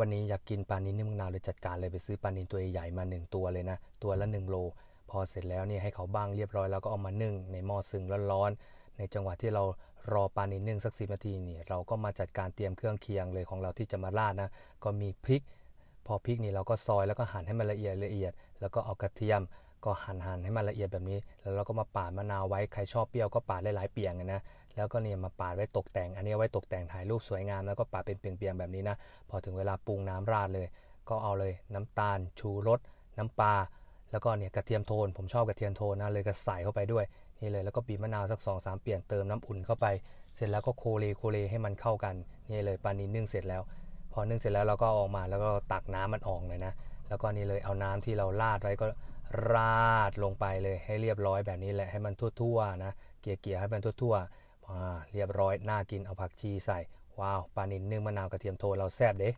วันนี้อยากกินปลานิลนึ่งมะนาวเลยจัดการเลยไปซื้อปลานิลตัวใหญ่มา1 ตัวเลยนะตัวละ 1 โล พอเสร็จแล้วเนี่ยให้เขาบ้างเรียบร้อยแล้วก็เอามานึ่งในหม้อซึ่งร้อนๆในจังหวะที่เรารอปลานิลนึ่งสักสินาทีนี่เราก็มาจัดการเตรียมเครื่องเคียงเลยของเราที่จะมาราดนะก็มีพริก พอพริกนี่เราก็ซอยแล้วก็หั่นให้มันละเอียดละเอียดแล้วก็เอากระเทียมก็หั่นหั่นให้มันละเอียดแบบนี้ แล้วเราก็มาปาดมะนาวไว้ ใครชอบเปรี้ยวก็ปาดหลายๆเปียงนะ แล้วก็เนี่ยมาปาดไว้ตกแต่ง อันนี้ไว้ตกแต่งถ่ายรูปสวยงามแล้วก็ปาดเป็นเปียงๆแบบนี้นะ พอถึงเวลาปรุงน้ำราดเลย ก็เอาเลยน้ำตาลชูรส น้ำปลา แล้วก็เนี่ยกระเทียมโทน ผมชอบกระเทียมโทนนะเลยก็ใส่เข้าไปด้วย นี่เลยแล้วก็บีบมะนาวสัก2อสเปลี่ยนเติมน้ำอุ่นเข้าไป เสร็จแล้วก็โคเลโคเลให้มันเข้ากัน นี่เลยปลานิ้นึ่งเสร็จแล้ว พอนึ่งเสร็จแล้วเราก็ออกมาแล้วก็ตักน้ำมันออกเลยนะ แล้วก็นี่เลยเอาน้ำที่เราราดไว้ก็ราดลงไปเลยให้เรียบร้อยแบบนี้แหละให้มันทั่ว ๆ นะ เกี่ย ๆ ให้มันทั่วๆเรียบร้อย น่ากินเอาผักชีใส่ ว้าวปลานินนึ่งมะนาวกระเทียมโทนเราแซ่บเด้